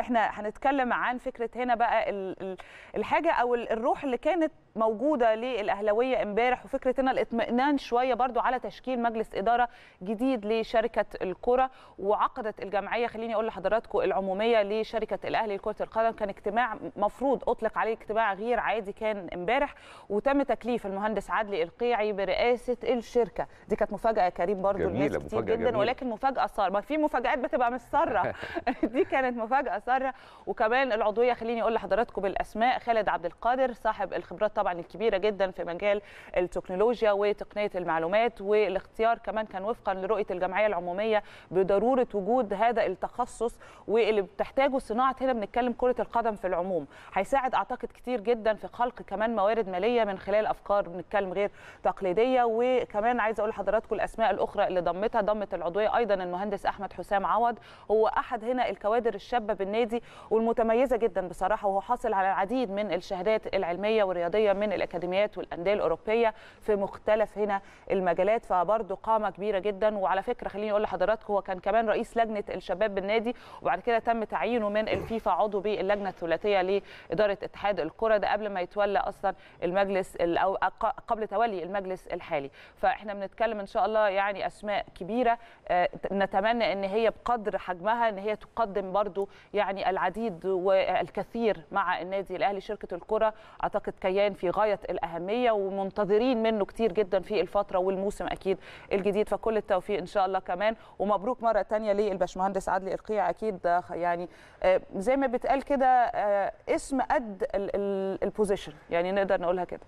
احنا هنتكلم عن فكره هنا بقى الحاجه او الروح اللي كانت موجوده للاهلاويه امبارح وفكره ان الاطمئنان شويه برضو على تشكيل مجلس اداره جديد لشركه الكره وعقدت الجمعيه خليني اقول لحضراتكم العموميه لشركه الاهلي لكره القدم كان اجتماع مفروض اطلق عليه اجتماع غير عادي كان امبارح وتم تكليف المهندس عدلي القيعي برئاسه الشركه دي كانت مفاجاه كريم برضو الناس كتير جدا جميلة. ولكن مفاجاه صار ما في مفاجات بتبقى مش ساره دي كانت مفاجاه ساره وكمان العضويه خليني اقول لحضراتكم بالاسماء خالد عبد القادر صاحب الخبرات طبعا طبعا الكبيره جدا في مجال التكنولوجيا وتقنيه المعلومات والاختيار كمان كان وفقا لرؤيه الجمعيه العموميه بضروره وجود هذا التخصص واللي بتحتاجه صناعه هنا بنتكلم كره القدم في العموم هيساعد اعتقد كتير جدا في خلق كمان موارد ماليه من خلال افكار بنتكلم غير تقليديه وكمان عايز اقول لحضراتكم الاسماء الاخرى اللي ضمتها ضمت العضويه ايضا المهندس احمد حسام عوض هو احد هنا الكوادر الشابه بالنادي والمتميزه جدا بصراحه وهو حاصل على العديد من الشهادات العلميه والرياضيه من الاكاديميات والانديه الاوروبيه في مختلف هنا المجالات فبرضه قامه كبيره جدا وعلى فكره خليني اقول لحضراتكم هو كان كمان رئيس لجنه الشباب بالنادي وبعد كده تم تعيينه من الفيفا عضو باللجنه الثلاثيه لاداره اتحاد الكره ده قبل ما يتولى اصلا المجلس او قبل تولي المجلس الحالي فاحنا بنتكلم ان شاء الله يعني اسماء كبيره آه، نتمنى ان هي بقدر حجمها ان هي تقدم برضو يعني العديد والكثير مع النادي الاهلي شركه الكره اعتقد كيان في في غايه الاهميه ومنتظرين منه كتير جدا في الفتره والموسم اكيد الجديد فكل التوفيق ان شاء الله كمان ومبروك مره ثانيه للباشمهندس عادل ارقيع اكيد آه، يعني آه، زي ما بتقال كده آه، اسم قد البوزيشن يعني نقدر نقولها كده